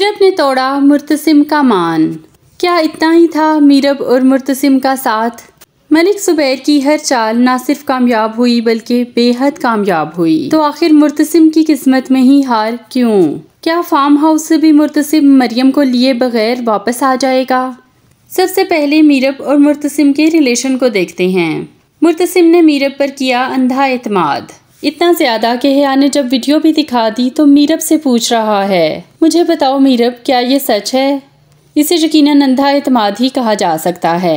मीरब ने तोड़ा मुर्तसिम का मान क्या इतना ही था मीरब और मुर्तसिम का साथ मलिक सुबैर की हर चाल न सिर्फ कामयाब हुई बल्कि बेहद कामयाब हुई तो आखिर मुर्तसिम की किस्मत में ही हार क्यों क्या फार्म हाउस से भी मुर्तसिम मरियम को लिए बगैर वापस आ जाएगा सबसे पहले मीरब और मुर्तसिम के रिलेशन को देखते हैं मुर्तसिम ने मीरब पर किया अंधा एतमाद इतना ज़्यादा कि हया ने जब वीडियो भी दिखा दी तो मीरब से पूछ रहा है मुझे बताओ मीरब क्या ये सच है इसे यकीन नंदा अतमाद ही कहा जा सकता है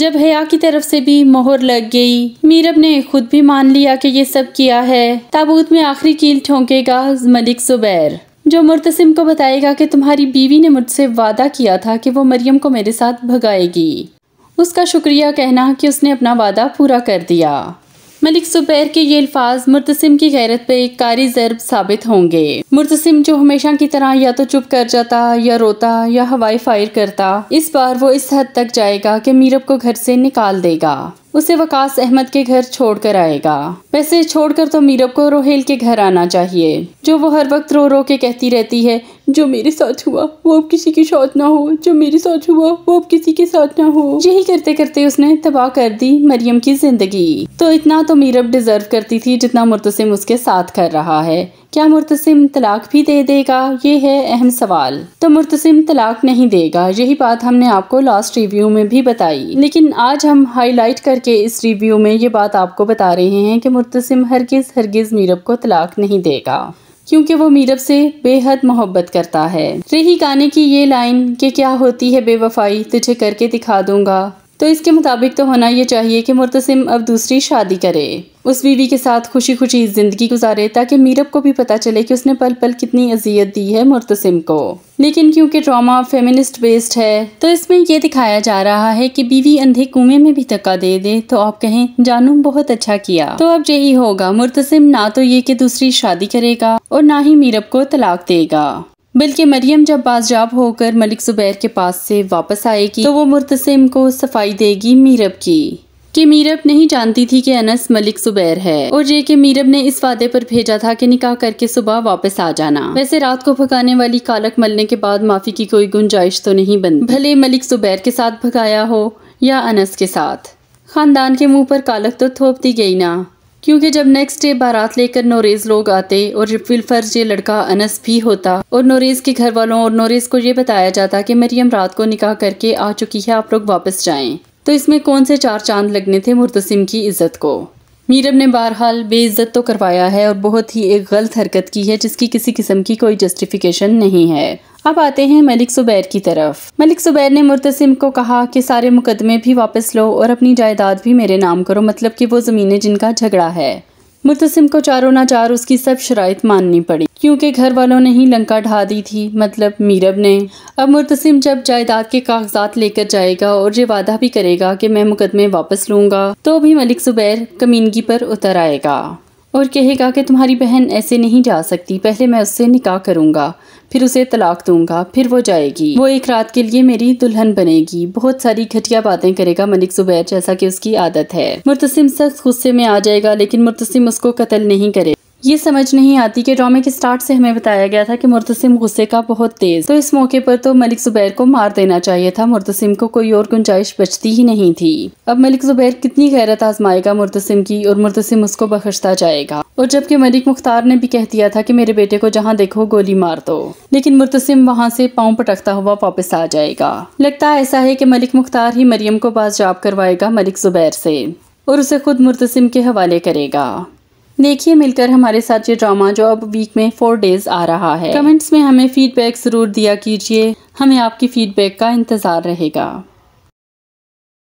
जब हया की तरफ से भी मोहर लग गई मीरब ने खुद भी मान लिया कि ये सब किया है ताबूत में आखिरी कील ठोंकेगा मलिक जुबैर जो मुर्तसिम को बताएगा कि तुम्हारी बीवी ने मुझसे वादा किया था कि वो मरियम को मेरे साथ भगाएगी उसका शुक्रिया कहना कि उसने अपना वादा पूरा कर दिया मलिक सुबैर के ये अल्फाज मुर्तसिम की गैरत पे कारी जरब साबित होंगे मुर्तसिम जो हमेशा की तरह या तो चुप कर जाता या रोता या हवाई फायर करता इस बार वो इस हद तक जाएगा कि मीरब को घर से निकाल देगा उसे वकास अहमद के घर छोड़कर आएगा वैसे छोड़कर तो मीरब को रोहेल के घर आना चाहिए जो वो हर वक्त रो रो के कहती रहती है जो मेरे साथ हुआ वो अब किसी के साथ ना हो जो मेरे साथ हुआ वो अब किसी के साथ ना हो यही करते करते उसने तबाह कर दी मरियम की जिंदगी तो इतना तो मीरब डिजर्व करती थी जितना मुर्तसिम उसके साथ कर रहा है क्या मुर्तसिम तलाक भी दे देगा ये है अहम सवाल तो मुर्तसिम तलाक नहीं देगा यही बात हमने आपको लास्ट रिव्यू में भी बताई लेकिन आज हम हाईलाइट कर हर के इस रिव्यू में ये बात आपको बता रहे हैं कि मुतसिम हरगिज़ हरगिज़ मीरब को तलाक नहीं देगा क्योंकि वो मीरब से बेहद मोहब्बत करता है रही गाने की ये लाइन कि क्या होती है बेवफाई तुझे करके दिखा दूंगा तो इसके मुताबिक तो होना ये चाहिए कि मुर्तसिम अब दूसरी शादी करे उस बीवी के साथ खुशी खुशी ज़िंदगी गुजारे ताकि मीरब को भी पता चले कि उसने पल पल कितनी अजियत दी है मुर्तसिम को लेकिन क्योंकि ड्रामा फेमिनिस्ट बेस्ड है तो इसमें यह दिखाया जा रहा है कि बीवी अंधे कुएं में भी धक्का दे दे तो आप कहें जानू बहुत अच्छा किया तो अब यही होगा मुर्तसिम ना तो ये कि दूसरी शादी करेगा और ना ही मीरब को तलाक देगा बल्कि मरियम जब बाजाब होकर मलिक ज़ुबैर के पास से वापस आएगी तो वो मुर्तसिम को सफाई देगी मीरब की कि मीरब नहीं जानती थी कि अनस मलिक ज़ुबैर है और ये कि मीरब ने इस वादे पर भेजा था कि निकाह करके सुबह वापस आ जाना वैसे रात को भगाने वाली कालक मलने के बाद माफ़ी की कोई गुंजाइश तो नहीं बनती भले मलिक ज़ुबैर के साथ भगाया हो या अनस के साथ खानदान के मुंह पर कालक तो थोप दी गई ना क्योंकि जब नेक्स्ट डे बारात लेकर नोरेज लोग आते और फिल फर्ज ये लड़का अनस भी होता और नोरेज के घर वालों और नोरेज को ये बताया जाता कि मरियम रात को निकाह करके आ चुकी है आप लोग वापस जाएं तो इसमें कौन से चार चांद लगने थे मुर्तसिम की इज्जत को मीरम ने बहरहाल बेइज्जत तो करवाया है और बहुत ही एक गलत हरकत की है जिसकी किसी किस्म की कोई जस्टिफिकेशन नहीं है अब आते हैं मलिक सुबैर की तरफ मलिक सुबैर ने मुर्तसिम को कहा कि सारे मुकदमे भी वापस लो और अपनी जायदाद भी मेरे नाम करो मतलब कि वो ज़मीनें जिनका झगड़ा है मुर्तसिम को चारों नाचार उसकी सब शराइत माननी पड़ी क्योंकि घर वालों ने ही लंका ढा दी थी मतलब मीरब ने अब मुर्तसिम जब जायदाद के कागजात लेकर जाएगा और ये वादा भी करेगा कि मैं मुकदमे वापस लूंगा तो भी मलिक सुबैर कमीनगी पर उतर आएगा और कहेगा कि तुम्हारी बहन ऐसे नहीं जा सकती पहले मैं उससे निकाह करूँगा फिर उसे तलाक दूंगा फिर वो जाएगी वो एक रात के लिए मेरी दुल्हन बनेगी बहुत सारी घटिया बातें करेगा मलिक जुबैर जैसा कि उसकी आदत है मुर्तसिम सख्त गुस्से में आ जाएगा लेकिन मुर्तसिम उसको कत्ल नहीं करेगा ये समझ नहीं आती कि ड्रामे के स्टार्ट से हमें बताया गया था कि मुर्तसिम गुस्से का बहुत तेज तो इस मौके पर तो मलिक जुबैर को मार देना चाहिए था मुर्तसिम को कोई और गुंजाइश बचती ही नहीं थी अब मलिक जुबैर कितनी गैरत आजमाएगा मुर्तसिम की और मुर्तसिम उसको बख्शता जाएगा और जबकि मलिक मुख्तार ने भी कह दिया था की मेरे बेटे को जहाँ देखो गोली मार दो लेकिन मुर्तसिम वहाँ से पाँव पटकता हुआ वापस आ जाएगा लगता ऐसा है की मलिक मुख्तार ही मरियम को बाजाब करवाएगा मलिक जुबैर से और उसे खुद मुर्तसिम के हवाले करेगा देखिए मिलकर हमारे साथ ये ड्रामा जो अब वीक में फोर डेज आ रहा है कमेंट्स में हमें फीडबैक जरूर दिया कीजिए हमें आपकी फीडबैक का इंतजार रहेगा